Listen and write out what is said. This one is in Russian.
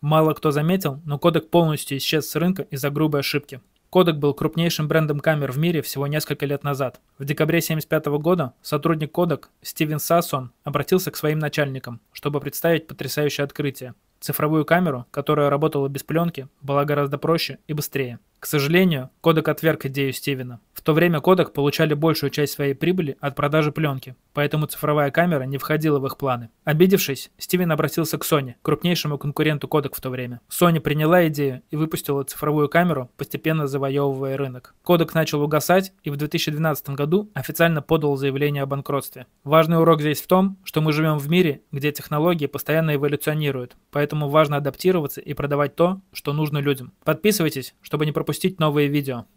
Мало кто заметил, но кодек полностью исчез с рынка из-за грубой ошибки. Кодек был крупнейшим брендом камер в мире всего несколько лет назад. В декабре 1975 года сотрудник кодек Стивен Сассон обратился к своим начальникам, чтобы представить потрясающее открытие. Цифровую камеру, которая работала без пленки, была гораздо проще и быстрее. К сожалению, Кодек отверг идею Стивена. В то время Кодек получали большую часть своей прибыли от продажи пленки, поэтому цифровая камера не входила в их планы. Обидевшись, Стивен обратился к Sony, крупнейшему конкуренту Кодек в то время. Sony приняла идею и выпустила цифровую камеру, постепенно завоевывая рынок. Кодек начал угасать и в 2012 году официально подал заявление о банкротстве. Важный урок здесь в том, что мы живем в мире, где технологии постоянно эволюционируют, поэтому важно адаптироваться и продавать то, что нужно людям. Подписывайтесь, чтобы не пропустить запустить новые видео